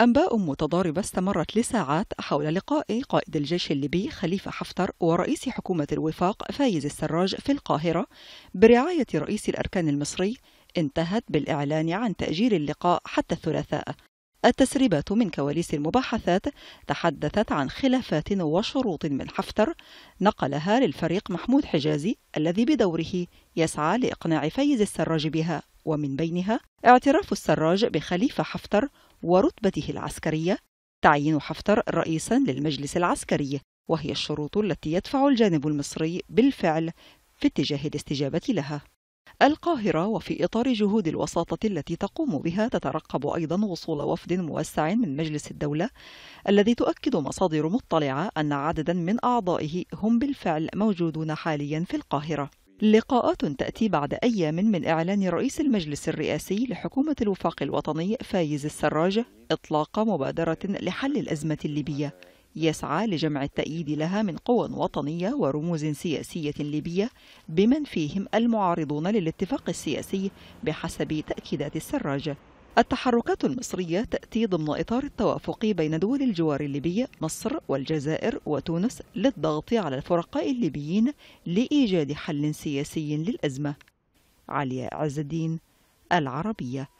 أنباء متضاربة استمرت لساعات حول لقاء قائد الجيش الليبي خليفة حفتر ورئيس حكومة الوفاق فايز السراج في القاهرة برعاية رئيس الأركان المصري انتهت بالإعلان عن تأجيل اللقاء حتى الثلاثاء التسريبات من كواليس المباحثات تحدثت عن خلافات وشروط من حفتر نقلها للفريق محمود حجازي الذي بدوره يسعى لإقناع فايز السراج بها ومن بينها اعتراف السراج بخليفة حفتر ورتبته العسكرية تعيين حفتر رئيسا للمجلس العسكري وهي الشروط التي يدفع الجانب المصري بالفعل في اتجاه الاستجابة لها القاهرة وفي إطار جهود الوساطة التي تقوم بها تترقب أيضا وصول وفد موسع من مجلس الدولة الذي تؤكد مصادر مطلعة أن عددا من أعضائه هم بالفعل موجودون حاليا في القاهرة لقاءات تأتي بعد أيام من إعلان رئيس المجلس الرئاسي لحكومة الوفاق الوطني فايز السراج إطلاق مبادرة لحل الأزمة الليبية يسعى لجمع التأييد لها من قوى وطنية ورموز سياسية ليبية بمن فيهم المعارضون للاتفاق السياسي بحسب تأكيدات السراج التحركات المصرية تأتي ضمن إطار التوافق بين دول الجوار الليبي مصر والجزائر وتونس للضغط على الفرقاء الليبيين لإيجاد حل سياسي للأزمة علي عز الدين العربية